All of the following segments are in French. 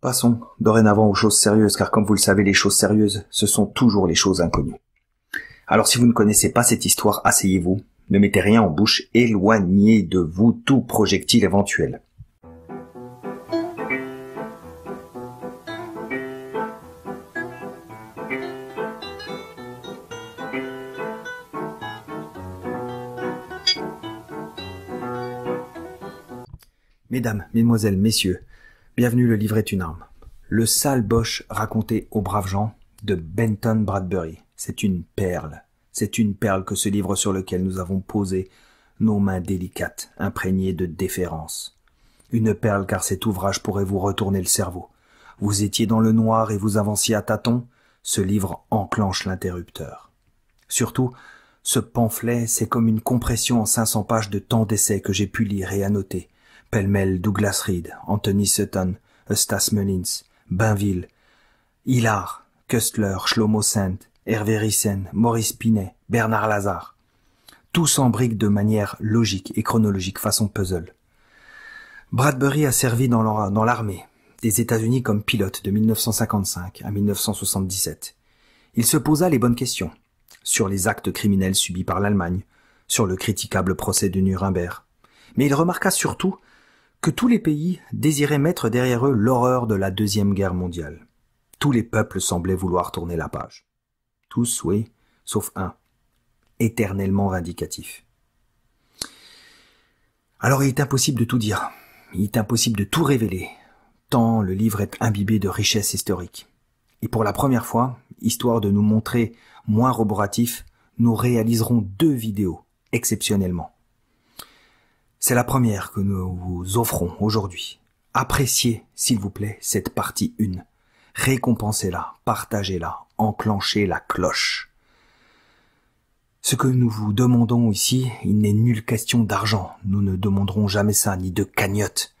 Passons dorénavant aux choses sérieuses, car comme vous le savez, les choses sérieuses, ce sont toujours les choses inconnues. Alors si vous ne connaissez pas cette histoire, asseyez-vous, ne mettez rien en bouche, éloignez de vous tout projectile éventuel. Mesdames, Mesdemoiselles, Messieurs, Bienvenue, le livre est une arme. Le sale boche raconté aux braves gens de Benton Bradbury. C'est une perle. C'est une perle que ce livre sur lequel nous avons posé nos mains délicates, imprégnées de déférence. Une perle car cet ouvrage pourrait vous retourner le cerveau. Vous étiez dans le noir et vous avanciez à tâtons. Ce livre enclenche l'interrupteur. Surtout, ce pamphlet, c'est comme une compression en 500 pages de tant d'essais que j'ai pu lire et annoter pêle Douglas Reed, Anthony Sutton, Eustace Mullins, Bainville, Hillard, Köstler, Shlomo Saint, Hervé Rissen, Maurice Pinet, Bernard Lazare. Tous en de manière logique et chronologique façon puzzle. Bradbury a servi dans l'armée des États-Unis comme pilote de 1955 à 1977. Il se posa les bonnes questions sur les actes criminels subis par l'Allemagne, sur le critiquable procès de Nuremberg. Mais il remarqua surtout que tous les pays désiraient mettre derrière eux l'horreur de la Deuxième Guerre mondiale. Tous les peuples semblaient vouloir tourner la page. Tous, oui, sauf un, éternellement vindicatif. Alors il est impossible de tout dire, il est impossible de tout révéler, tant le livre est imbibé de richesses historiques. Et pour la première fois, histoire de nous montrer moins roboratifs, nous réaliserons deux vidéos, exceptionnellement. C'est la première que nous vous offrons aujourd'hui. Appréciez, s'il vous plaît, cette partie 1. Récompensez-la, partagez-la, enclenchez la cloche. Ce que nous vous demandons ici, il n'est nulle question d'argent. Nous ne demanderons jamais ça, ni de cagnotte,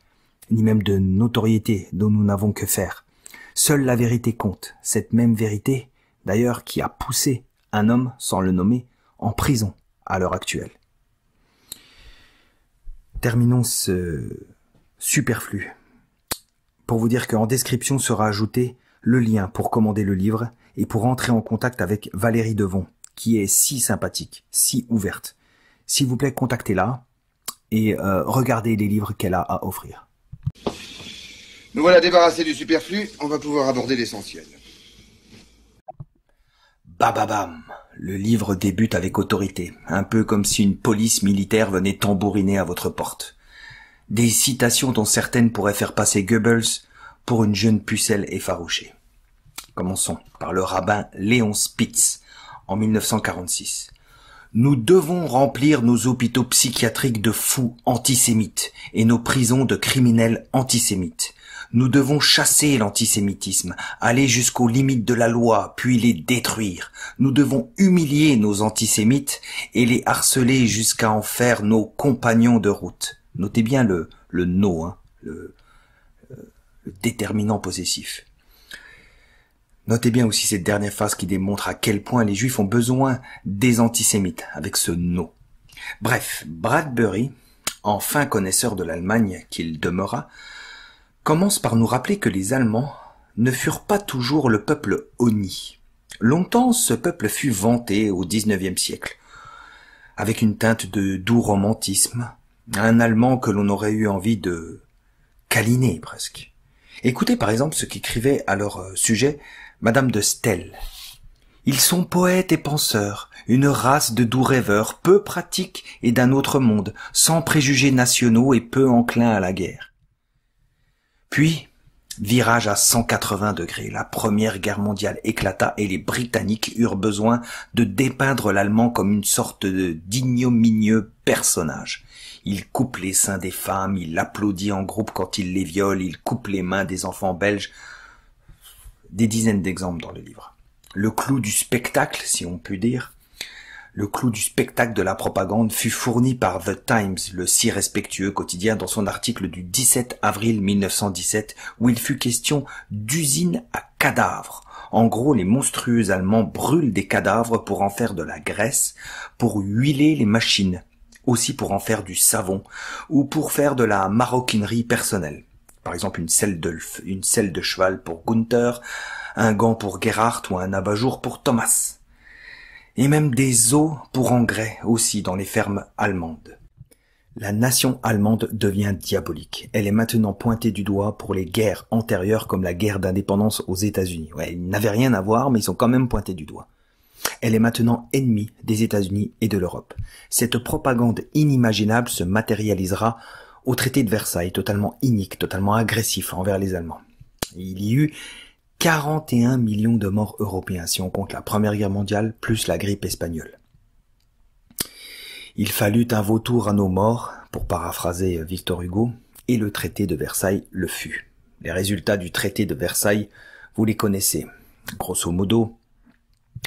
ni même de notoriété dont nous n'avons que faire. Seule la vérité compte, cette même vérité, d'ailleurs, qui a poussé un homme, sans le nommer, en prison à l'heure actuelle. Terminons ce superflu pour vous dire qu'en description sera ajouté le lien pour commander le livre et pour entrer en contact avec Valérie Devon, qui est si sympathique, si ouverte. S'il vous plaît, contactez-la et euh, regardez les livres qu'elle a à offrir. Nous voilà débarrassés du superflu, on va pouvoir aborder l'essentiel. Bababam Le livre débute avec autorité, un peu comme si une police militaire venait tambouriner à votre porte. Des citations dont certaines pourraient faire passer Goebbels pour une jeune pucelle effarouchée. Commençons par le rabbin Léon Spitz en 1946. Nous devons remplir nos hôpitaux psychiatriques de fous antisémites et nos prisons de criminels antisémites. Nous devons chasser l'antisémitisme, aller jusqu'aux limites de la loi, puis les détruire. Nous devons humilier nos antisémites et les harceler jusqu'à en faire nos compagnons de route. Notez bien le, le no, hein, le, euh, le déterminant possessif. Notez bien aussi cette dernière phrase qui démontre à quel point les juifs ont besoin des antisémites, avec ce no. Bref, Bradbury, enfin connaisseur de l'Allemagne qu'il demeura, commence par nous rappeler que les Allemands ne furent pas toujours le peuple honni. Longtemps, ce peuple fut vanté au XIXe siècle, avec une teinte de doux romantisme, un Allemand que l'on aurait eu envie de caliner presque. Écoutez par exemple ce qu'écrivait à leur euh, sujet Madame de Stel. Ils sont poètes et penseurs, une race de doux rêveurs, peu pratiques et d'un autre monde, sans préjugés nationaux et peu enclins à la guerre. Puis, virage à 180 degrés, la Première Guerre mondiale éclata et les Britanniques eurent besoin de dépeindre l'Allemand comme une sorte d'ignominieux personnage. Il coupe les seins des femmes, il applaudit en groupe quand il les viole, il coupe les mains des enfants belges. Des dizaines d'exemples dans le livre. Le clou du spectacle, si on peut dire, le clou du spectacle de la propagande fut fourni par The Times, le si respectueux quotidien, dans son article du 17 avril 1917, où il fut question d'usines à cadavres. En gros, les monstrueux Allemands brûlent des cadavres pour en faire de la graisse, pour huiler les machines, aussi pour en faire du savon, ou pour faire de la maroquinerie personnelle. Par exemple, une selle de, une selle de cheval pour Gunther, un gant pour Gerhardt ou un abat-jour pour Thomas et même des eaux pour engrais aussi dans les fermes allemandes. La nation allemande devient diabolique. Elle est maintenant pointée du doigt pour les guerres antérieures comme la guerre d'indépendance aux États-Unis. Ouais, ils n'avaient rien à voir, mais ils sont quand même pointés du doigt. Elle est maintenant ennemie des États-Unis et de l'Europe. Cette propagande inimaginable se matérialisera au traité de Versailles, totalement inique, totalement agressif envers les Allemands. Il y eut 41 millions de morts européens si on compte la Première Guerre mondiale plus la grippe espagnole. Il fallut un vautour à nos morts, pour paraphraser Victor Hugo, et le traité de Versailles le fut. Les résultats du traité de Versailles, vous les connaissez. Grosso modo,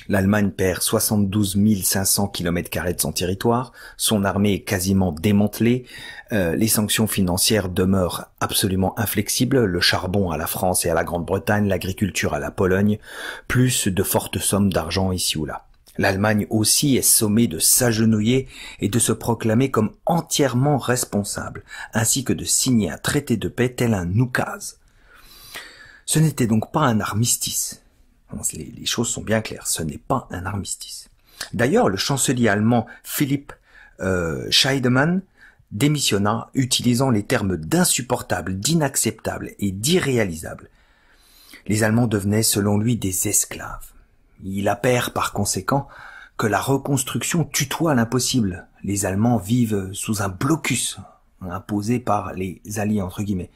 L'Allemagne perd 72 500 km2 de son territoire, son armée est quasiment démantelée, euh, les sanctions financières demeurent absolument inflexibles, le charbon à la France et à la Grande-Bretagne, l'agriculture à la Pologne, plus de fortes sommes d'argent ici ou là. L'Allemagne aussi est sommée de s'agenouiller et de se proclamer comme entièrement responsable, ainsi que de signer un traité de paix tel un noukaz. Ce n'était donc pas un armistice, les, choses sont bien claires, ce n'est pas un armistice. D'ailleurs, le chancelier allemand Philippe euh, Scheidemann démissionna utilisant les termes d'insupportable, d'inacceptable et d'irréalisable. Les Allemands devenaient selon lui des esclaves. Il appert par conséquent que la reconstruction tutoie l'impossible. Les Allemands vivent sous un blocus imposé par les alliés entre guillemets.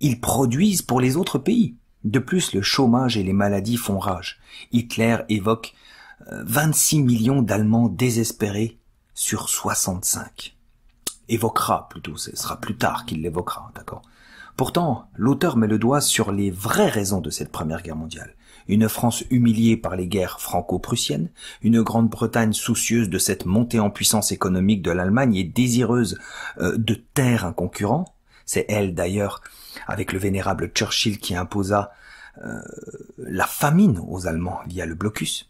Ils produisent pour les autres pays. De plus, le chômage et les maladies font rage. Hitler évoque 26 euh, millions d'Allemands désespérés sur 65. Évoquera plutôt, ce sera plus tard qu'il l'évoquera, d'accord Pourtant, l'auteur met le doigt sur les vraies raisons de cette Première Guerre mondiale. Une France humiliée par les guerres franco-prussiennes, une Grande-Bretagne soucieuse de cette montée en puissance économique de l'Allemagne et désireuse euh, de taire un concurrent, c'est elle d'ailleurs avec le vénérable Churchill qui imposa euh, la famine aux Allemands via le blocus.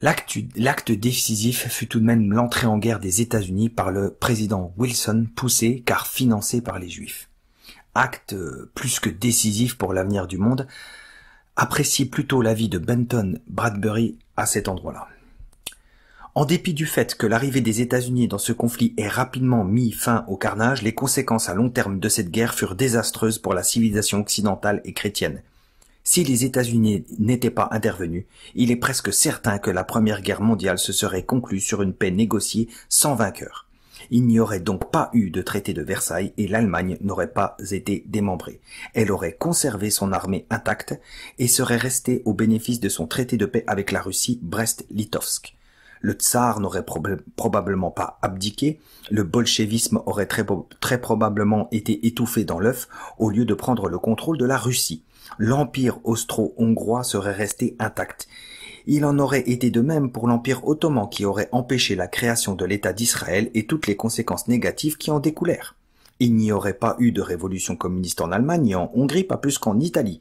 L'acte décisif fut tout de même l'entrée en guerre des États-Unis par le président Wilson, poussé car financé par les Juifs. Acte euh, plus que décisif pour l'avenir du monde, appréciez plutôt l'avis de Benton Bradbury à cet endroit-là. En dépit du fait que l'arrivée des États-Unis dans ce conflit ait rapidement mis fin au carnage, les conséquences à long terme de cette guerre furent désastreuses pour la civilisation occidentale et chrétienne. Si les États-Unis n'étaient pas intervenus, il est presque certain que la Première Guerre mondiale se serait conclue sur une paix négociée sans vainqueur. Il n'y aurait donc pas eu de traité de Versailles et l'Allemagne n'aurait pas été démembrée. Elle aurait conservé son armée intacte et serait restée au bénéfice de son traité de paix avec la Russie Brest-Litovsk le tsar n'aurait probablement pas abdiqué, le bolchevisme aurait très, très probablement été étouffé dans l'œuf au lieu de prendre le contrôle de la Russie. L'empire austro-hongrois serait resté intact. Il en aurait été de même pour l'empire ottoman qui aurait empêché la création de l'État d'Israël et toutes les conséquences négatives qui en découlèrent. Il n'y aurait pas eu de révolution communiste en Allemagne et en Hongrie, pas plus qu'en Italie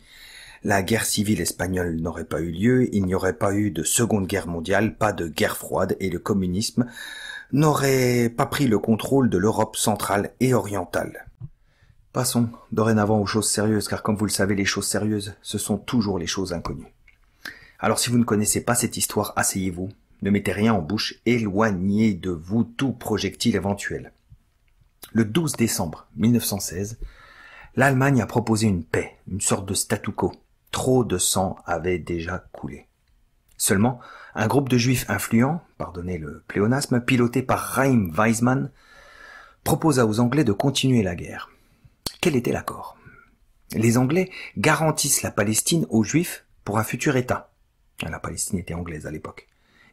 la guerre civile espagnole n'aurait pas eu lieu, il n'y aurait pas eu de seconde guerre mondiale, pas de guerre froide, et le communisme n'aurait pas pris le contrôle de l'Europe centrale et orientale. Passons dorénavant aux choses sérieuses, car comme vous le savez, les choses sérieuses, ce sont toujours les choses inconnues. Alors si vous ne connaissez pas cette histoire, asseyez-vous, ne mettez rien en bouche, éloignez de vous tout projectile éventuel. Le 12 décembre 1916, l'Allemagne a proposé une paix, une sorte de statu quo, trop de sang avait déjà coulé. Seulement, un groupe de juifs influents, pardonnez le pléonasme, piloté par Raim Weizmann, proposa aux Anglais de continuer la guerre. Quel était l'accord Les Anglais garantissent la Palestine aux Juifs pour un futur État. Ah, la Palestine était anglaise à l'époque.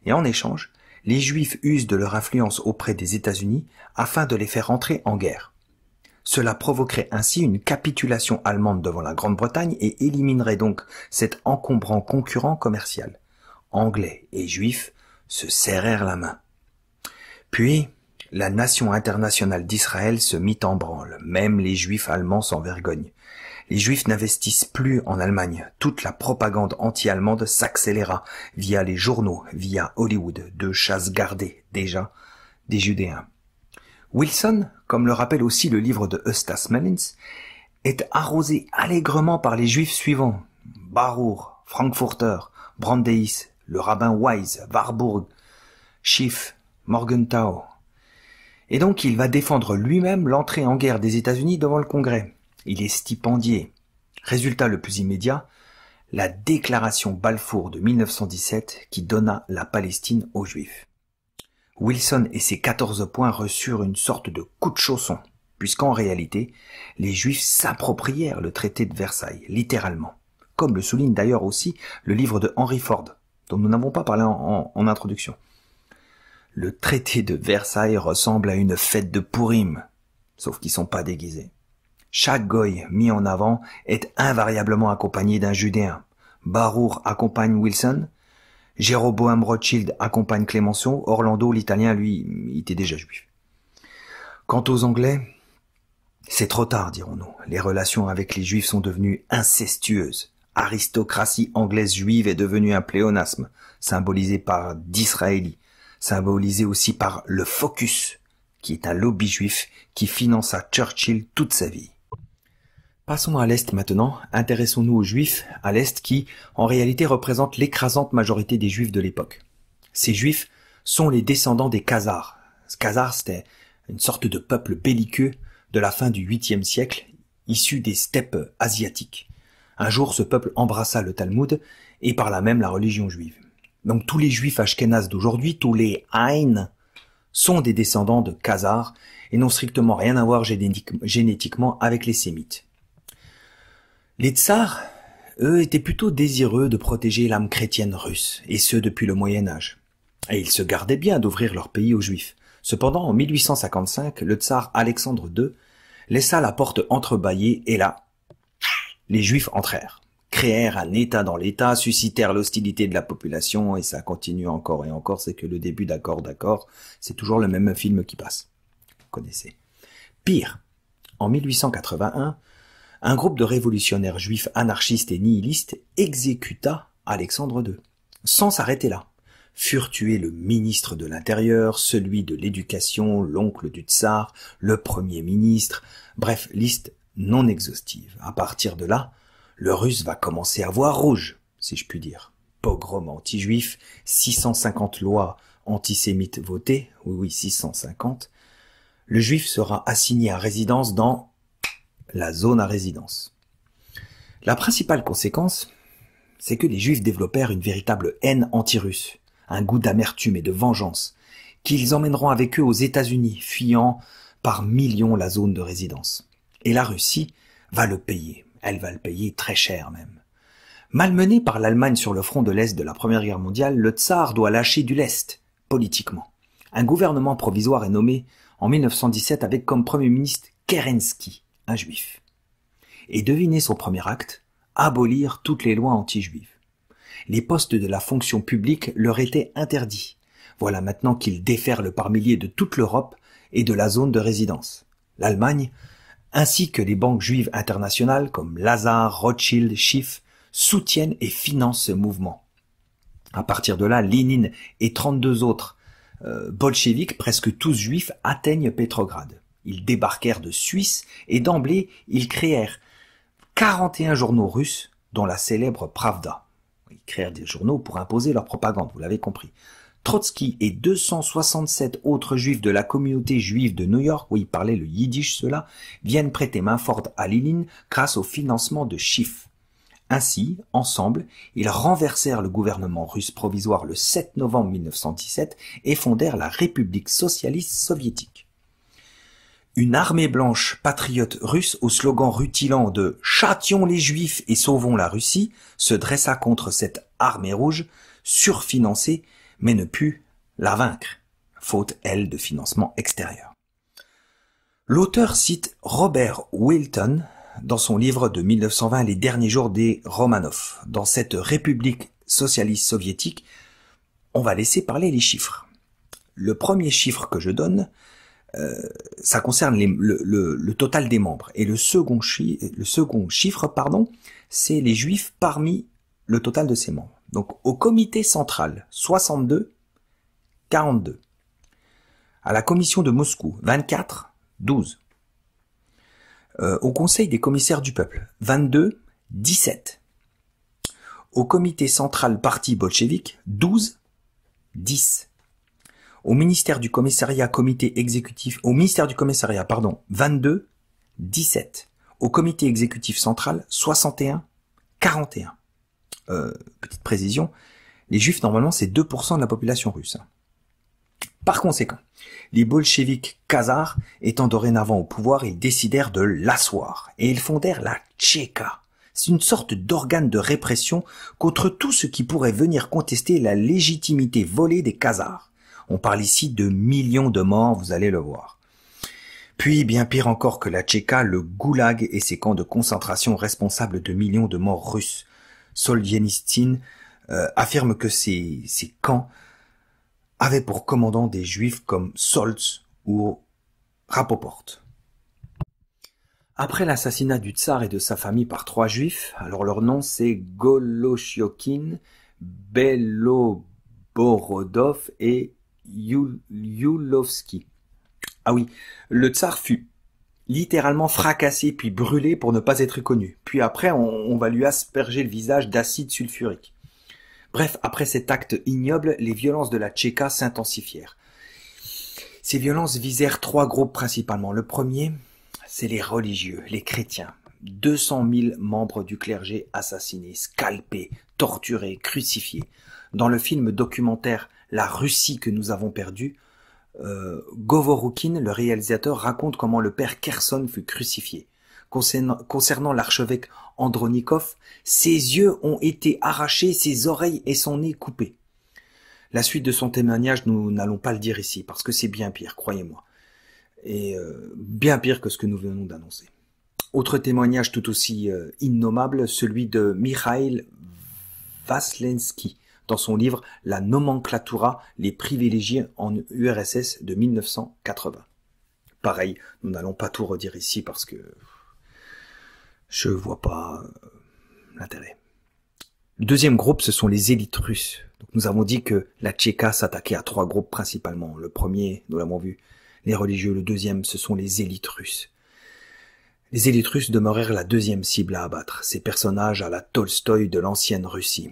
Et en échange, les Juifs usent de leur influence auprès des États-Unis afin de les faire entrer en guerre. Cela provoquerait ainsi une capitulation allemande devant la Grande-Bretagne et éliminerait donc cet encombrant concurrent commercial. Anglais et juifs se serrèrent la main. Puis, la nation internationale d'Israël se mit en branle, même les juifs allemands s'en Les juifs n'investissent plus en Allemagne. Toute la propagande anti-allemande s'accéléra via les journaux, via Hollywood, de chasse gardée déjà des Judéens. Wilson, comme le rappelle aussi le livre de Eustace Mellins, est arrosé allègrement par les juifs suivants, Barour, Frankfurter, Brandeis, le rabbin Wise, Warburg, Schiff, Morgenthau. Et donc il va défendre lui-même l'entrée en guerre des États-Unis devant le Congrès. Il est stipendié. Résultat le plus immédiat, la déclaration Balfour de 1917 qui donna la Palestine aux Juifs. Wilson et ses 14 points reçurent une sorte de coup de chausson, puisqu'en réalité, les Juifs s'approprièrent le traité de Versailles, littéralement, comme le souligne d'ailleurs aussi le livre de Henry Ford, dont nous n'avons pas parlé en, introduction. Le traité de Versailles ressemble à une fête de Pourim, sauf qu'ils sont pas déguisés. Chaque goy mis en avant est invariablement accompagné d'un judéen. Barour accompagne Wilson, Jéroboam Rothschild accompagne Clémenceau, Orlando, l'Italien, lui, était déjà juif. Quant aux Anglais, c'est trop tard, dirons-nous. Les relations avec les juifs sont devenues incestueuses. Aristocratie anglaise juive est devenue un pléonasme, symbolisé par d'Israéli, symbolisé aussi par le Focus, qui est un lobby juif qui finança Churchill toute sa vie. Passons à l'Est maintenant, intéressons-nous aux Juifs, à l'Est qui, en réalité, représentent l'écrasante majorité des Juifs de l'époque. Ces Juifs sont les descendants des Khazars. Khazars, c'était une sorte de peuple belliqueux de la fin du 8e siècle, issu des steppes asiatiques. Un jour, ce peuple embrassa le Talmud et par là même la religion juive. Donc tous les juifs ashkénazes d'aujourd'hui, tous les Aïn, sont des descendants de Khazars et n'ont strictement rien à voir génétiquement avec les Sémites. Les tsars, eux, étaient plutôt désireux de protéger l'âme chrétienne russe, et ce depuis le Moyen Âge. Et ils se gardaient bien d'ouvrir leur pays aux juifs. Cependant, en 1855, le tsar Alexandre II laissa la porte entrebâillée et là, les juifs entrèrent, créèrent un état dans l'état, suscitèrent l'hostilité de la population et ça continue encore et encore, c'est que le début d'accord d'accord, c'est toujours le même film qui passe. Vous connaissez. Pire, en 1881, un groupe de révolutionnaires juifs anarchistes et nihilistes exécuta Alexandre II. Sans s'arrêter là, furent tués le ministre de l'Intérieur, celui de l'Éducation, l'oncle du tsar, le Premier ministre, bref, liste non exhaustive. À partir de là, le russe va commencer à voir rouge, si je puis dire. Pogrom anti-juif, 650 lois antisémites votées, oui oui 650, le juif sera assigné à résidence dans la zone à résidence. La principale conséquence, c'est que les Juifs développèrent une véritable haine anti-russe, un goût d'amertume et de vengeance, qu'ils emmèneront avec eux aux États-Unis, fuyant par millions la zone de résidence. Et la Russie va le payer, elle va le payer très cher même. Malmené par l'Allemagne sur le front de l'Est de la Première Guerre mondiale, le tsar doit lâcher du lest, politiquement. Un gouvernement provisoire est nommé en 1917 avec comme premier ministre Kerensky, un juif. Et devinez son premier acte, abolir toutes les lois anti-juives. Les postes de la fonction publique leur étaient interdits. Voilà maintenant qu'ils déferlent par milliers de toute l'Europe et de la zone de résidence. L'Allemagne, ainsi que les banques juives internationales comme Lazare, Rothschild, Schiff, soutiennent et financent ce mouvement. À partir de là, Lénine et 32 autres euh, bolcheviques, presque tous juifs, atteignent Pétrograde. Ils débarquèrent de Suisse et d'emblée, ils créèrent 41 journaux russes, dont la célèbre Pravda. Ils créèrent des journaux pour imposer leur propagande, vous l'avez compris. Trotsky et 267 autres juifs de la communauté juive de New York, où ils parlaient le yiddish cela, viennent prêter main forte à Lénine grâce au financement de Schiff. Ainsi, ensemble, ils renversèrent le gouvernement russe provisoire le 7 novembre 1917 et fondèrent la République socialiste soviétique. Une armée blanche patriote russe au slogan rutilant de Châtions les Juifs et sauvons la Russie se dressa contre cette armée rouge, surfinancée, mais ne put la vaincre, faute, elle, de financement extérieur. L'auteur cite Robert Wilton dans son livre de 1920 Les derniers jours des Romanov. Dans cette république socialiste soviétique, on va laisser parler les chiffres. Le premier chiffre que je donne, euh, ça concerne le, le, total des membres. Et le second, le second chiffre, pardon, c'est les juifs parmi le total de ces membres. Donc au comité central, 62, 42. À la commission de Moscou, 24, 12. Euh, au conseil des commissaires du peuple, 22, 17. Au comité central parti bolchevique, 12, 10 au ministère du commissariat comité exécutif, au ministère du commissariat, pardon, 22, 17. Au comité exécutif central, 61, 41. Euh, petite précision, les juifs, normalement, c'est 2% de la population russe. Par conséquent, les bolcheviks kazars, étant dorénavant au pouvoir, ils décidèrent de l'asseoir et ils fondèrent la Tchéka. C'est une sorte d'organe de répression contre tout ce qui pourrait venir contester la légitimité volée des kazars. On parle ici de millions de morts, vous allez le voir. Puis, bien pire encore que la Tchéka, le Goulag et ses camps de concentration responsables de millions de morts russes. Soljenistin euh, affirme que ces, ces camps avaient pour commandant des juifs comme Soltz ou Rapoport. Après l'assassinat du tsar et de sa famille par trois juifs, alors leur nom c'est Goloshokin, Beloborodov et ah oui, le tsar fut littéralement fracassé puis brûlé pour ne pas être connu. Puis après, on, on va lui asperger le visage d'acide sulfurique. Bref, après cet acte ignoble, les violences de la Tchéka s'intensifièrent. Ces violences visèrent trois groupes principalement. Le premier, c'est les religieux, les chrétiens. 200 000 membres du clergé assassinés, scalpés, torturés, crucifiés. Dans le film documentaire La Russie que nous avons perdue, euh, Govorukhin, le réalisateur, raconte comment le père Kerson fut crucifié. Concernant, l'archevêque Andronikov, ses yeux ont été arrachés, ses oreilles et son nez coupés. La suite de son témoignage, nous n'allons pas le dire ici, parce que c'est bien pire, croyez-moi. Et euh, bien pire que ce que nous venons d'annoncer. Autre témoignage tout aussi euh, innommable, celui de Mikhail Vaslensky dans son livre La nomenclatura, les privilégiés en URSS de 1980. Pareil, nous n'allons pas tout redire ici parce que je vois pas euh, l'intérêt. Le deuxième groupe, ce sont les élites russes. nous avons dit que la Tchéka s'attaquait à trois groupes principalement. Le premier, nous l'avons vu, les religieux. Le deuxième, ce sont les élites russes. Les élites russes demeurèrent la deuxième cible à abattre, ces personnages à la Tolstoï de l'ancienne Russie.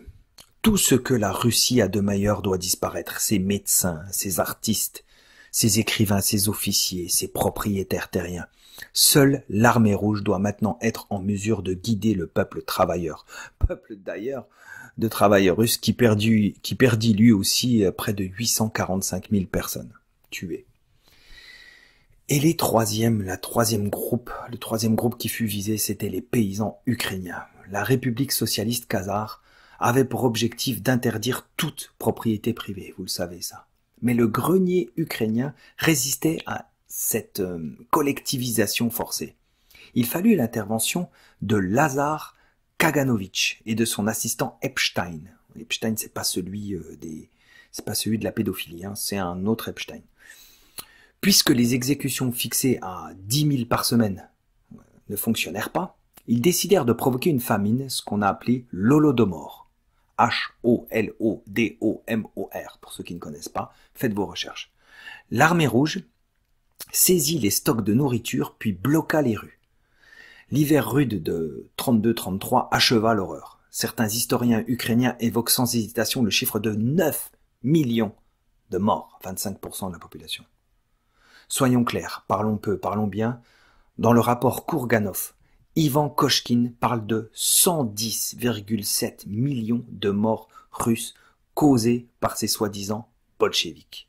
Tout ce que la Russie a de meilleur doit disparaître, ses médecins, ses artistes, ses écrivains, ses officiers, ses propriétaires terriens. Seule l'armée rouge doit maintenant être en mesure de guider le peuple travailleur. Peuple d'ailleurs de travailleurs russes qui perdit, qui perdit lui aussi euh, près de 845 000 personnes tuées. Et les troisièmes, la troisième groupe, le troisième groupe qui fut visé, c'était les paysans ukrainiens. La République socialiste Khazar avait pour objectif d'interdire toute propriété privée, vous le savez ça. Mais le grenier ukrainien résistait à cette euh, collectivisation forcée. Il fallut l'intervention de Lazar Kaganovich et de son assistant Epstein. Epstein, c'est pas celui euh, des, c'est pas celui de la pédophilie, hein, c'est un autre Epstein. Puisque les exécutions fixées à 10 000 par semaine ne fonctionnèrent pas, ils décidèrent de provoquer une famine, ce qu'on a appelé l'Holodomor. H-O-L-O-D-O-M-O-R, pour ceux qui ne connaissent pas, faites vos recherches. L'armée rouge saisit les stocks de nourriture puis bloqua les rues. L'hiver rude de 32-33 acheva l'horreur. Certains historiens ukrainiens évoquent sans hésitation le chiffre de 9 millions de morts, 25% de la population. Soyons clairs, parlons peu, parlons bien. Dans le rapport Kourganov, Ivan Koshkin parle de 110,7 millions de morts russes causées par ces soi-disant bolcheviques.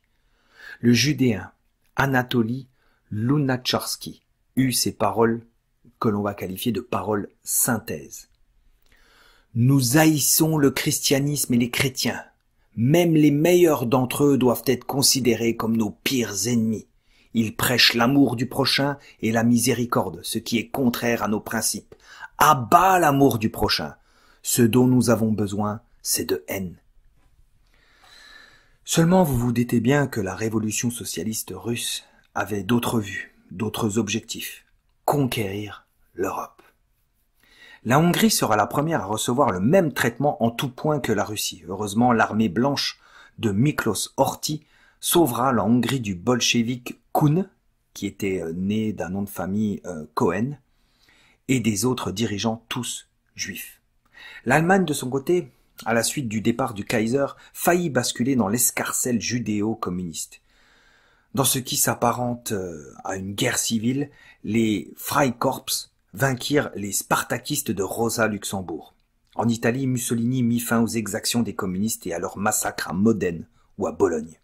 Le judéen Anatoly Lunacharsky eut ces paroles que l'on va qualifier de paroles synthèse. Nous haïssons le christianisme et les chrétiens. Même les meilleurs d'entre eux doivent être considérés comme nos pires ennemis. Il prêche l'amour du prochain et la miséricorde, ce qui est contraire à nos principes. Abat l'amour du prochain. Ce dont nous avons besoin, c'est de haine. Seulement vous vous doutez bien que la révolution socialiste russe avait d'autres vues, d'autres objectifs. Conquérir l'Europe. La Hongrie sera la première à recevoir le même traitement en tout point que la Russie. Heureusement, l'armée blanche de Miklos Horthy sauvera la Hongrie du bolchevique Kuhn, qui était euh, né d'un nom de famille euh, Cohen, et des autres dirigeants tous juifs. L'Allemagne, de son côté, à la suite du départ du Kaiser, faillit basculer dans l'escarcelle judéo-communiste. Dans ce qui s'apparente euh, à une guerre civile, les Freikorps vainquirent les Spartakistes de Rosa Luxembourg. En Italie, Mussolini mit fin aux exactions des communistes et à leur massacre à Modène ou à Bologne.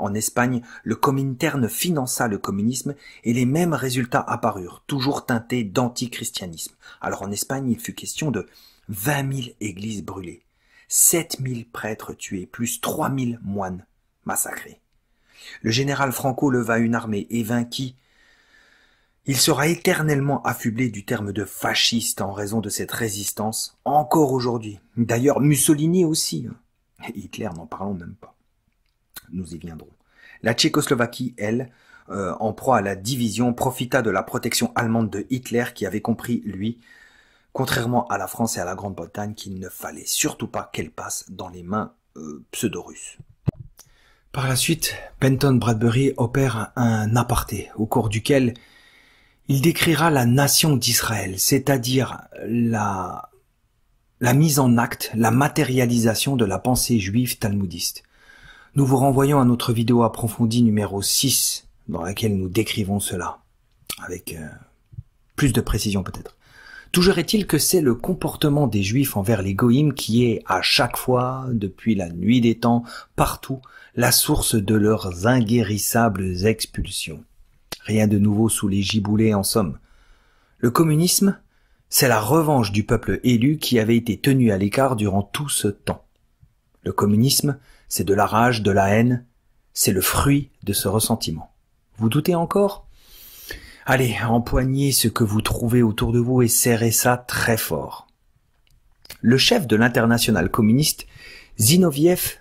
En Espagne, le Comintern finança le communisme et les mêmes résultats apparurent, toujours teintés d'antichristianisme. Alors en Espagne, il fut question de 20 000 églises brûlées, 7 000 prêtres tués, plus 3 000 moines massacrés. Le général Franco leva une armée et vainquit. Il sera éternellement affublé du terme de fasciste en raison de cette résistance, encore aujourd'hui. D'ailleurs, Mussolini aussi. Hein. Hitler, n'en parlons même pas. Nous y viendrons. La Tchécoslovaquie, elle, euh, en proie à la division, profita de la protection allemande de Hitler qui avait compris, lui, contrairement à la France et à la Grande-Bretagne, qu'il ne fallait surtout pas qu'elle passe dans les mains euh, pseudo-russes. Par la suite, Benton Bradbury opère un aparté au cours duquel il décrira la nation d'Israël, c'est-à-dire la, la mise en acte, la matérialisation de la pensée juive talmudiste. Nous vous renvoyons à notre vidéo approfondie numéro 6 dans laquelle nous décrivons cela avec euh, plus de précision peut-être. Toujours est-il que c'est le comportement des Juifs envers les Goïms qui est à chaque fois, depuis la nuit des temps, partout, la source de leurs inguérissables expulsions. Rien de nouveau sous les giboulées en somme. Le communisme, c'est la revanche du peuple élu qui avait été tenu à l'écart durant tout ce temps. Le communisme, c'est de la rage, de la haine, c'est le fruit de ce ressentiment. Vous doutez encore Allez, empoignez ce que vous trouvez autour de vous et serrez ça très fort. Le chef de l'international communiste, Zinoviev,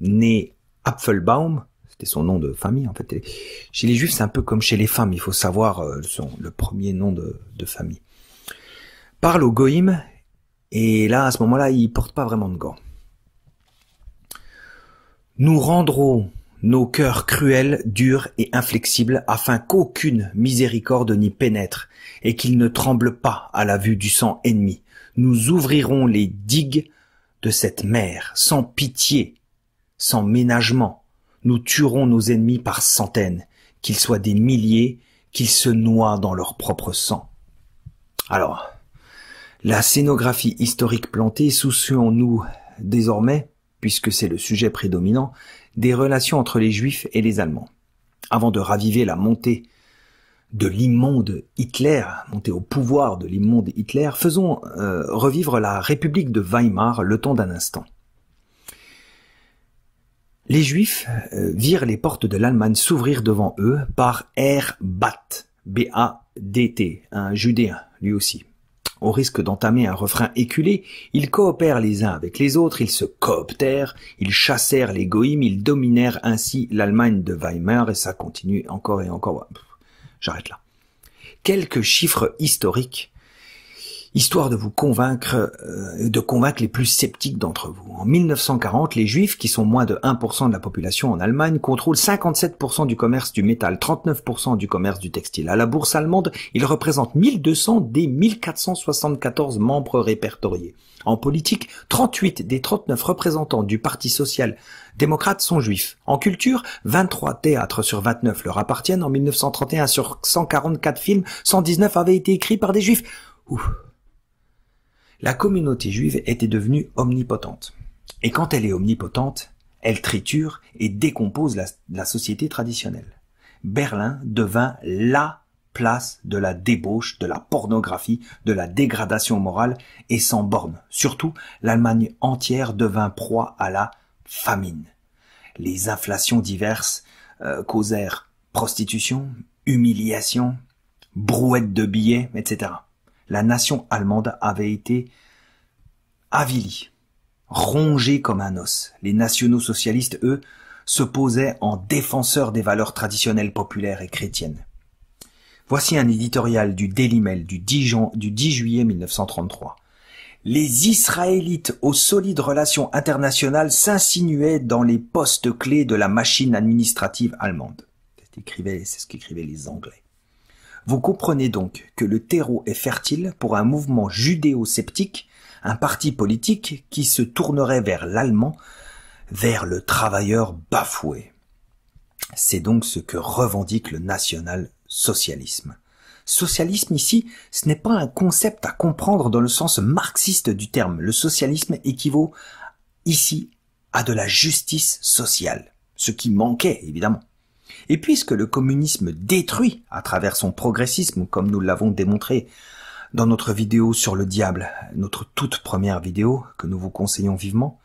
né Apfelbaum, c'était son nom de famille en fait. Chez les juifs, c'est un peu comme chez les femmes, il faut savoir euh, le premier nom de, famille. Parle au goïm, et là, à ce moment-là, il porte pas vraiment de gants. Nous rendrons nos cœurs cruels, durs et inflexibles, afin qu'aucune miséricorde n'y pénètre, et qu'ils ne tremblent pas à la vue du sang ennemi. Nous ouvrirons les digues de cette mer, sans pitié, sans ménagement. Nous tuerons nos ennemis par centaines, qu'ils soient des milliers, qu'ils se noient dans leur propre sang. Alors, la scénographie historique plantée, soucions-nous désormais puisque c'est le sujet prédominant, des relations entre les Juifs et les Allemands. Avant de raviver la montée de l'immonde Hitler, montée au pouvoir de l'immonde Hitler, faisons euh, revivre la République de Weimar le temps d'un instant. Les Juifs euh, virent les portes de l'Allemagne s'ouvrir devant eux par Erbat, B-A-D-T, un judéen, lui aussi, au risque d'entamer un refrain éculé, ils coopèrent les uns avec les autres, ils se cooptèrent, ils chassèrent les goïmes, ils dominèrent ainsi l'Allemagne de Weimar, et ça continue encore et encore. J'arrête là. Quelques chiffres historiques histoire de vous convaincre, euh, de convaincre les plus sceptiques d'entre vous. En 1940, les Juifs, qui sont moins de 1% de la population en Allemagne, contrôlent 57% du commerce du métal, 39% du commerce du textile. À la bourse allemande, ils représentent 1200 des 1474 membres répertoriés. En politique, 38 des 39 représentants du Parti social démocrate sont juifs. En culture, 23 théâtres sur 29 leur appartiennent. En 1931, sur 144 films, 119 avaient été écrits par des juifs. La communauté juive était devenue omnipotente. Et quand elle est omnipotente, elle triture et décompose la, société traditionnelle. Berlin devint LA place de la débauche, de la pornographie, de la dégradation morale et sans borne. Surtout, l'Allemagne entière devint proie à la famine. Les inflations diverses euh, causèrent prostitution, humiliation, brouette de billets, etc. La nation allemande avait été avilie, rongée comme un os. Les nationaux socialistes, eux, se posaient en défenseurs des valeurs traditionnelles populaires et chrétiennes. Voici un éditorial du Daily Mail du 10, du 10 juillet 1933. Les Israélites aux solides relations internationales s'insinuaient dans les postes clés de la machine administrative allemande. C'est ce qu'écrivaient les Anglais. Vous comprenez donc que le terreau est fertile pour un mouvement judéo-sceptique, un parti politique qui se tournerait vers l'allemand, vers le travailleur bafoué. C'est donc ce que revendique le national-socialisme. Socialisme ici, ce n'est pas un concept à comprendre dans le sens marxiste du terme. Le socialisme équivaut ici à de la justice sociale, ce qui manquait évidemment. Et puisque le communisme détruit, à travers son progressisme, comme nous l'avons démontré dans notre vidéo sur le diable, notre toute première vidéo que nous vous conseillons vivement,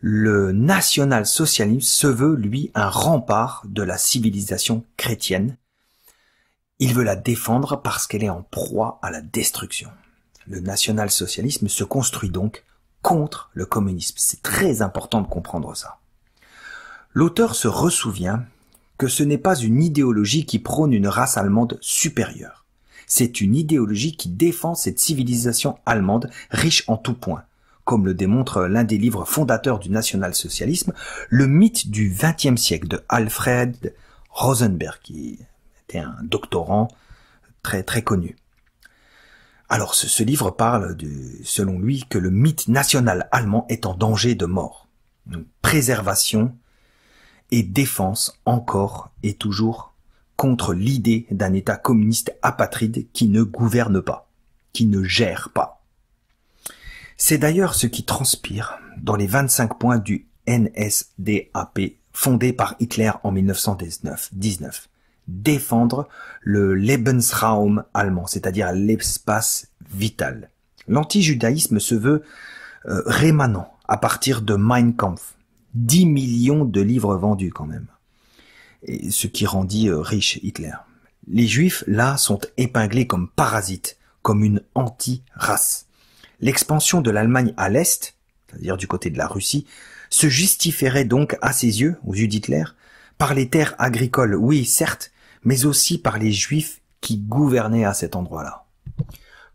le national-socialisme se veut, lui, un rempart de la civilisation chrétienne. Il veut la défendre parce qu'elle est en proie à la destruction. Le national-socialisme se construit donc contre le communisme. C'est très important de comprendre ça. L'auteur se ressouvient que ce n'est pas une idéologie qui prône une race allemande supérieure. C'est une idéologie qui défend cette civilisation allemande riche en tout point. Comme le démontre l'un des livres fondateurs du national-socialisme, le mythe du XXe siècle de Alfred Rosenberg, qui était un doctorant très très connu. Alors ce, livre parle, de, selon lui, que le mythe national allemand est en danger de mort. Donc, préservation et défense encore et toujours contre l'idée d'un État communiste apatride qui ne gouverne pas, qui ne gère pas. C'est d'ailleurs ce qui transpire dans les 25 points du NSDAP fondé par Hitler en 1919. défendre le Lebensraum allemand, c'est-à-dire l'espace vital. L'antijudaïsme se veut euh, rémanent à partir de Mein Kampf, 10 millions de livres vendus quand même. Et ce qui rendit euh, riche Hitler. Les juifs, là, sont épinglés comme parasites, comme une anti-race. L'expansion de l'Allemagne à l'Est, c'est-à-dire du côté de la Russie, se justifierait donc à ses yeux, aux yeux d'Hitler, par les terres agricoles, oui, certes, mais aussi par les juifs qui gouvernaient à cet endroit-là.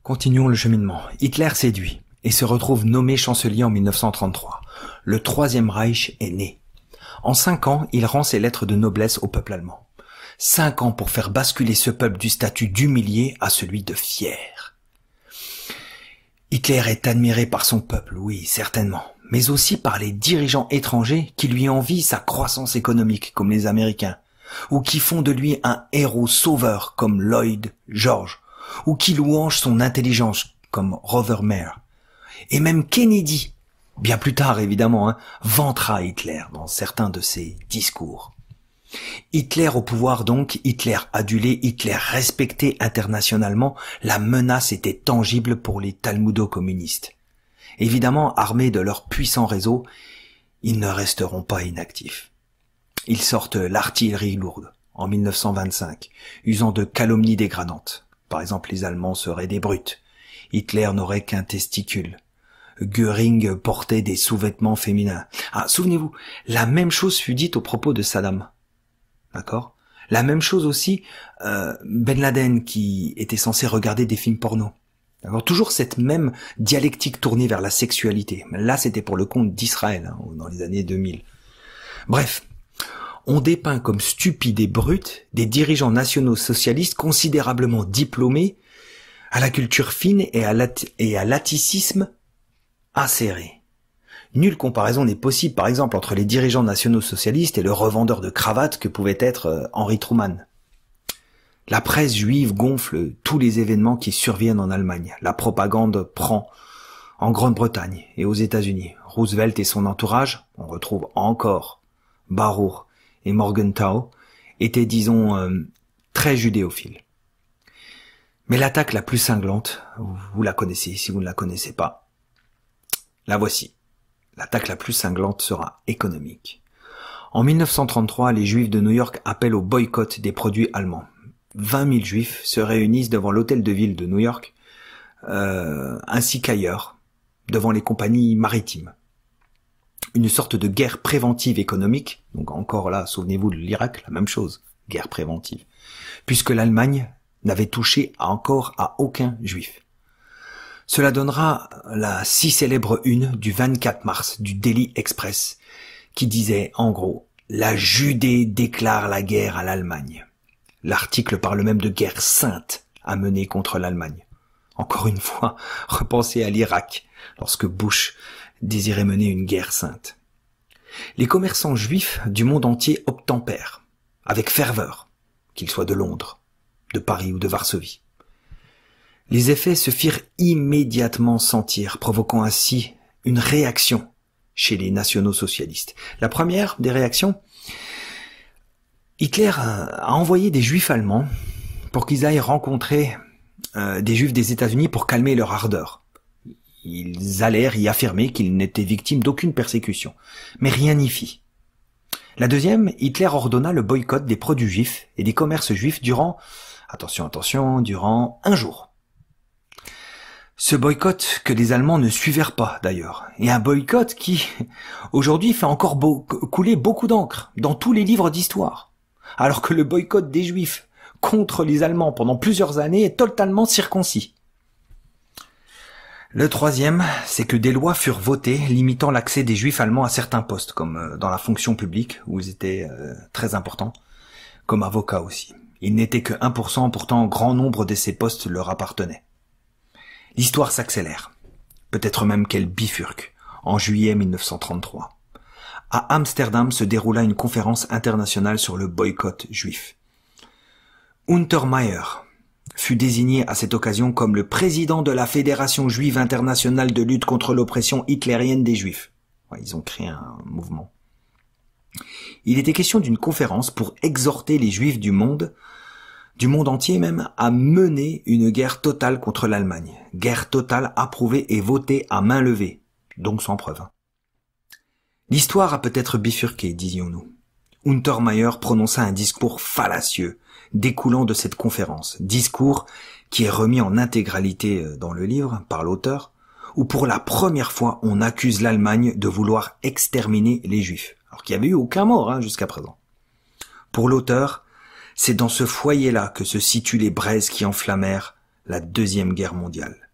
Continuons le cheminement. Hitler séduit et se retrouve nommé chancelier en 1933 le Troisième Reich est né. En cinq ans, il rend ses lettres de noblesse au peuple allemand. Cinq ans pour faire basculer ce peuple du statut d'humilié à celui de fier. Hitler est admiré par son peuple, oui, certainement, mais aussi par les dirigeants étrangers qui lui envient sa croissance économique, comme les Américains, ou qui font de lui un héros sauveur, comme Lloyd George, ou qui louange son intelligence, comme Mayer. Et même Kennedy bien plus tard évidemment, hein, ventra Hitler dans certains de ses discours. Hitler au pouvoir donc, Hitler adulé, Hitler respecté internationalement, la menace était tangible pour les Talmudos communistes Évidemment, armés de leur puissant réseau, ils ne resteront pas inactifs. Ils sortent l'artillerie lourde en 1925, usant de calomnies dégradantes. Par exemple, les Allemands seraient des brutes. Hitler n'aurait qu'un testicule. Göring portait des sous-vêtements féminins. Ah, souvenez-vous, la même chose fut dite au propos de Saddam. D'accord La même chose aussi, euh, Ben Laden qui était censé regarder des films porno. D'accord Toujours cette même dialectique tournée vers la sexualité. Là, c'était pour le compte d'Israël, hein, dans les années 2000. Bref, on dépeint comme stupides et brutes des dirigeants nationaux socialistes considérablement diplômés, à la culture fine et à l'atticisme acéré. Nulle comparaison n'est possible par exemple entre les dirigeants nationaux socialistes et le revendeur de cravates que pouvait être euh, Henry Truman. La presse juive gonfle tous les événements qui surviennent en Allemagne. La propagande prend en Grande-Bretagne et aux États-Unis. Roosevelt et son entourage, on retrouve encore Baruch et Morgenthau, étaient, disons, euh, très judéophiles. Mais l'attaque la plus cinglante, vous la connaissez si vous ne la connaissez pas, la voici. L'attaque la plus cinglante sera économique. En 1933, les Juifs de New York appellent au boycott des produits allemands. 20 000 Juifs se réunissent devant l'hôtel de ville de New York, euh, ainsi qu'ailleurs, devant les compagnies maritimes. Une sorte de guerre préventive économique, donc encore là, souvenez-vous de l'Irak, la même chose, guerre préventive, puisque l'Allemagne n'avait touché encore à aucun Juif. Cela donnera la si célèbre une du 24 mars du Daily Express, qui disait en gros La Judée déclare la guerre à l'Allemagne. L'article parle même de guerre sainte à mener contre l'Allemagne. Encore une fois, repensez à l'Irak, lorsque Bush désirait mener une guerre sainte. Les commerçants juifs du monde entier obtempèrent, avec ferveur, qu'ils soient de Londres, de Paris ou de Varsovie. Les effets se firent immédiatement sentir, provoquant ainsi une réaction chez les nationaux socialistes. La première des réactions, Hitler a envoyé des juifs allemands pour qu'ils aillent rencontrer euh, des juifs des États-Unis pour calmer leur ardeur. Ils allèrent y affirmer qu'ils n'étaient victimes d'aucune persécution. Mais rien n'y fit. La deuxième, Hitler ordonna le boycott des produits juifs et des commerces juifs durant, attention, attention, durant un jour. Ce boycott que les Allemands ne suivèrent pas d'ailleurs, et un boycott qui, aujourd'hui, fait encore couler beaucoup d'encre dans tous les livres d'histoire, alors que le boycott des Juifs contre les Allemands pendant plusieurs années est totalement circoncis. Le troisième, c'est que des lois furent votées limitant l'accès des Juifs allemands à certains postes, comme euh, dans la fonction publique, où ils étaient euh, très importants, comme avocats aussi. Ils n'étaient que 1%, pourtant grand nombre de ces postes leur appartenaient. L'histoire s'accélère. Peut-être même qu'elle bifurque. En juillet 1933. À Amsterdam se déroula une conférence internationale sur le boycott juif. Untermeyer fut désigné à cette occasion comme le président de la Fédération juive internationale de lutte contre l'oppression hitlérienne des juifs. ils ont créé un mouvement. Il était question d'une conférence pour exhorter les juifs du monde du monde entier même, a mené une guerre totale contre l'Allemagne. Guerre totale approuvée et votée à main levée, donc sans preuve. Hein. L'histoire a peut-être bifurqué, disions-nous. Untermeyer prononça un discours fallacieux, découlant de cette conférence, discours qui est remis en intégralité euh, dans le livre par l'auteur, où pour la première fois on accuse l'Allemagne de vouloir exterminer les Juifs, alors qu'il n'y avait eu aucun mort hein, jusqu'à présent. Pour l'auteur, c'est dans ce foyer-là que se situent les braises qui enflammèrent la Deuxième Guerre mondiale.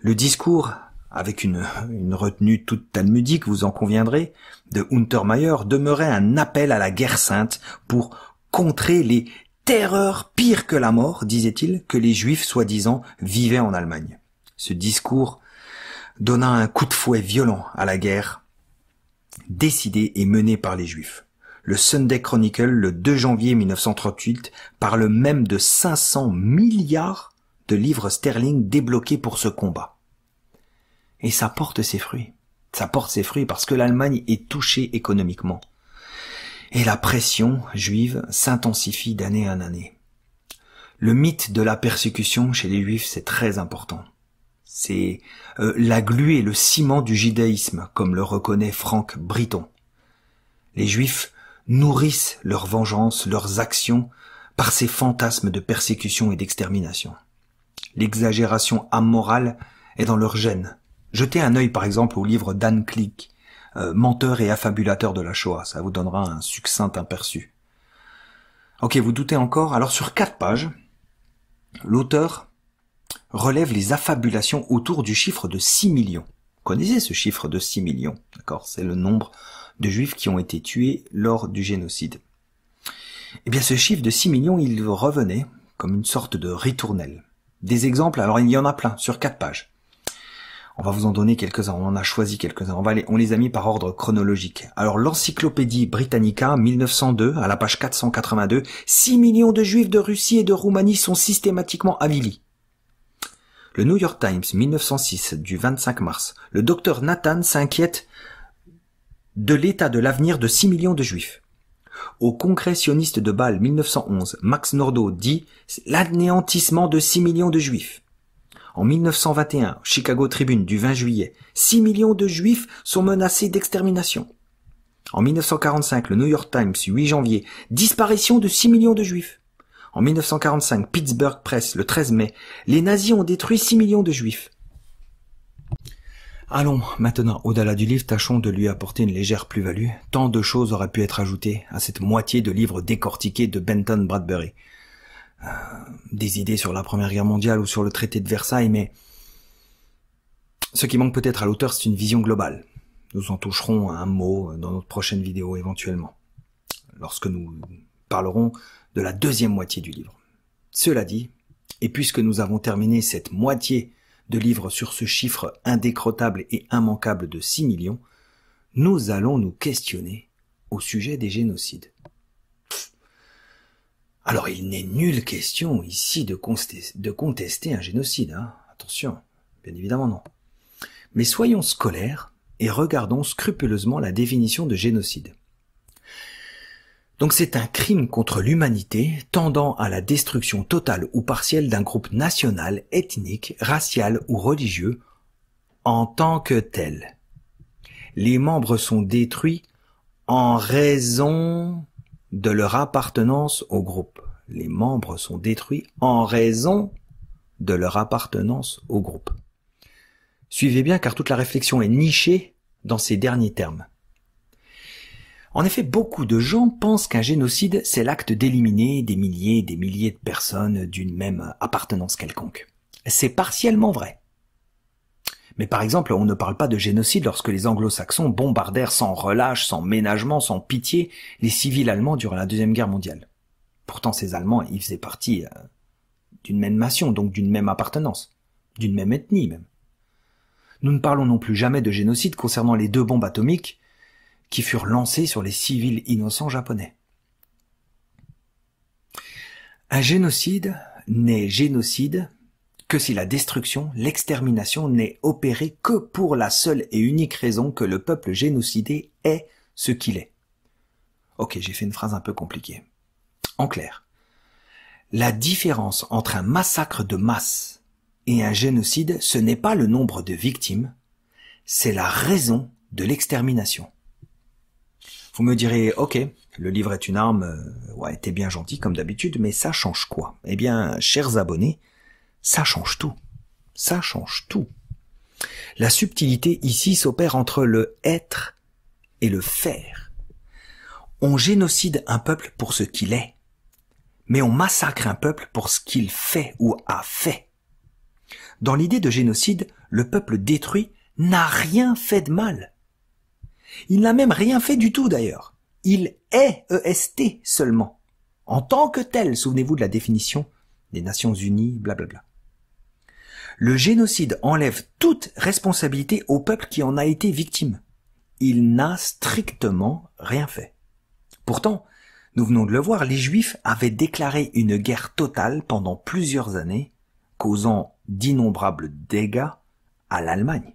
Le discours, avec une, retenue toute talmudique, vous en conviendrez, de Untermeyer demeurait un appel à la guerre sainte pour contrer les terreurs pires que la mort, disait-il, que les juifs soi-disant vivaient en Allemagne. Ce discours donna un coup de fouet violent à la guerre décidée et menée par les juifs le Sunday Chronicle le 2 janvier 1938 parle même de 500 milliards de livres sterling débloqués pour ce combat. Et ça porte ses fruits. Ça porte ses fruits parce que l'Allemagne est touchée économiquement. Et la pression juive s'intensifie d'année en année. Le mythe de la persécution chez les juifs, c'est très important. C'est euh, la glu et le ciment du judaïsme, comme le reconnaît Franck Britton. Les juifs nourrissent leur vengeance, leurs actions, par ces fantasmes de persécution et d'extermination. L'exagération amorale est dans leur gène. Jetez un œil par exemple au livre d'Anne Click, euh, Menteur et affabulateur de la Shoah, ça vous donnera un succinct imperçu. Ok, vous doutez encore Alors sur quatre pages, l'auteur relève les affabulations autour du chiffre de 6 millions. connaissez ce chiffre de 6 millions, d'accord C'est le nombre de juifs qui ont été tués lors du génocide. Eh bien ce chiffre de 6 millions, il revenait comme une sorte de ritournelle. Des exemples, alors il y en a plein, sur quatre pages. On va vous en donner quelques-uns, on en a choisi quelques-uns, on, va on les a mis par ordre chronologique. Alors l'Encyclopédie Britannica, 1902, à la page 482, 6 millions de juifs de Russie et de Roumanie sont systématiquement avilis. Le New York Times, 1906, du 25 mars, le docteur Nathan s'inquiète de l'état de l'avenir de 6 millions de juifs. Au congrès sioniste de Bâle 1911, Max Nordau dit l'anéantissement de 6 millions de juifs. En 1921, Chicago Tribune du 20 juillet, 6 millions de juifs sont menacés d'extermination. En 1945, le New York Times, 8 janvier, disparition de 6 millions de juifs. En 1945, Pittsburgh Press, le 13 mai, les nazis ont détruit 6 millions de juifs. Allons, maintenant, au-delà du livre, tâchons de lui apporter une légère plus-value. Tant de choses auraient pu être ajoutées à cette moitié de livre décortiqué de Benton Bradbury. Euh, des idées sur la Première Guerre mondiale ou sur le traité de Versailles, mais ce qui manque peut-être à l'auteur, c'est une vision globale. Nous en toucherons à un mot dans notre prochaine vidéo éventuellement, lorsque nous parlerons de la deuxième moitié du livre. Cela dit, et puisque nous avons terminé cette moitié de livres sur ce chiffre indécrottable et immanquable de 6 millions, nous allons nous questionner au sujet des génocides. Alors il n'est nulle question ici de, de contester un génocide, hein. attention, bien évidemment non. Mais soyons scolaires et regardons scrupuleusement la définition de génocide. Donc c'est un crime contre l'humanité tendant à la destruction totale ou partielle d'un groupe national, ethnique, racial ou religieux en tant que tel. Les membres sont détruits en raison de leur appartenance au groupe. Les membres sont détruits en raison de leur appartenance au groupe. Suivez bien car toute la réflexion est nichée dans ces derniers termes. En effet, beaucoup de gens pensent qu'un génocide, c'est l'acte d'éliminer des milliers et des milliers de personnes d'une même appartenance quelconque. C'est partiellement vrai. Mais par exemple, on ne parle pas de génocide lorsque les anglo-saxons bombardèrent sans relâche, sans ménagement, sans pitié les civils allemands durant la Deuxième Guerre mondiale. Pourtant, ces Allemands, ils faisaient partie euh, d'une même nation, donc d'une même appartenance, d'une même ethnie même. Nous ne parlons non plus jamais de génocide concernant les deux bombes atomiques qui furent lancés sur les civils innocents japonais. Un génocide n'est génocide que si la destruction, l'extermination n'est opérée que pour la seule et unique raison que le peuple génocidé est ce qu'il est. Ok, j'ai fait une phrase un peu compliquée. En clair, la différence entre un massacre de masse et un génocide, ce n'est pas le nombre de victimes, c'est la raison de l'extermination. Vous me direz, ok, le livre est une arme, euh, ouais, t'es bien gentil comme d'habitude, mais ça change quoi Eh bien, chers abonnés, ça change tout. Ça change tout. La subtilité ici s'opère entre le être et le faire. On génocide un peuple pour ce qu'il est, mais on massacre un peuple pour ce qu'il fait ou a fait. Dans l'idée de génocide, le peuple détruit n'a rien fait de mal. Il n'a même rien fait du tout d'ailleurs. Il est EST seulement. En tant que tel, souvenez-vous de la définition des Nations Unies, blablabla. Le génocide enlève toute responsabilité au peuple qui en a été victime. Il n'a strictement rien fait. Pourtant, nous venons de le voir, les Juifs avaient déclaré une guerre totale pendant plusieurs années, causant d'innombrables dégâts à l'Allemagne.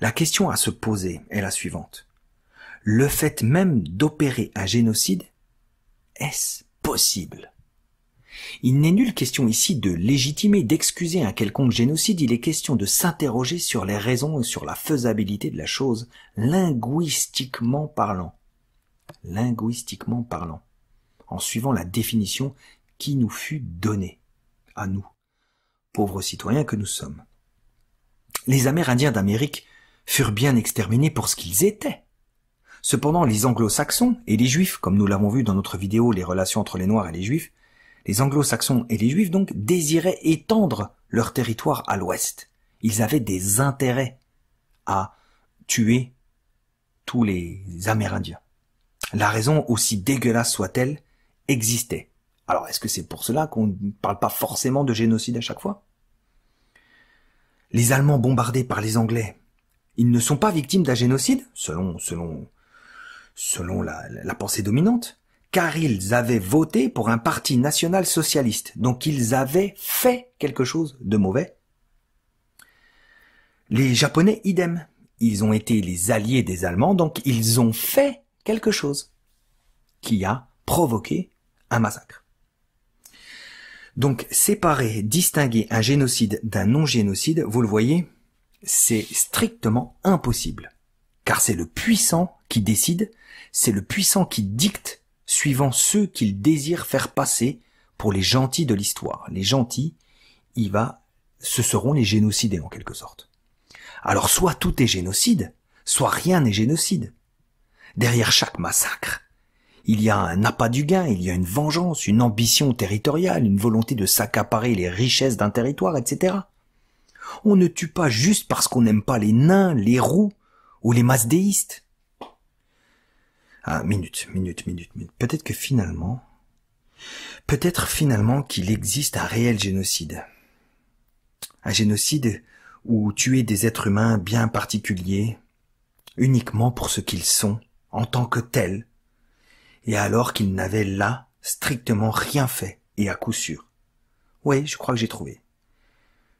La question à se poser est la suivante. Le fait même d'opérer un génocide, est-ce possible Il n'est nulle question ici de légitimer, d'excuser un quelconque génocide, il est question de s'interroger sur les raisons et sur la faisabilité de la chose, linguistiquement parlant. Linguistiquement parlant. En suivant la définition qui nous fut donnée, à nous, pauvres citoyens que nous sommes. Les Amérindiens d'Amérique furent bien exterminés pour ce qu'ils étaient. Cependant, les anglo-saxons et les juifs, comme nous l'avons vu dans notre vidéo Les relations entre les noirs et les juifs, les anglo-saxons et les juifs donc désiraient étendre leur territoire à l'ouest. Ils avaient des intérêts à tuer tous les Amérindiens. La raison, aussi dégueulasse soit-elle, existait. Alors est-ce que c'est pour cela qu'on ne parle pas forcément de génocide à chaque fois les Allemands bombardés par les Anglais, ils ne sont pas victimes d'un génocide, selon, selon, selon la, la pensée dominante, car ils avaient voté pour un parti national socialiste, donc ils avaient fait quelque chose de mauvais. Les Japonais, idem. Ils ont été les alliés des Allemands, donc ils ont fait quelque chose qui a provoqué un massacre. Donc séparer, distinguer un génocide d'un non-génocide, vous le voyez, c'est strictement impossible. Car c'est le puissant qui décide, c'est le puissant qui dicte suivant ceux qu'il désire faire passer pour les gentils de l'histoire. Les gentils, il va, ce seront les génocidés en quelque sorte. Alors soit tout est génocide, soit rien n'est génocide. Derrière chaque massacre, il y a un appât du gain, il y a une vengeance, une ambition territoriale, une volonté de s'accaparer les richesses d'un territoire, etc. On ne tue pas juste parce qu'on n'aime pas les nains, les roux ou les masdéistes. Ah, minute, minute, minute, minute. Peut-être que finalement, peut-être finalement qu'il existe un réel génocide. Un génocide où tuer des êtres humains bien particuliers, uniquement pour ce qu'ils sont, en tant que tels, et alors qu'il n'avait là strictement rien fait, et à coup sûr. Oui, je crois que j'ai trouvé.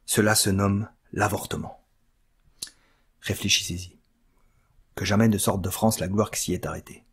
Cela se nomme l'avortement. Réfléchissez-y. Que jamais ne sorte de France la gloire qui s'y est arrêtée.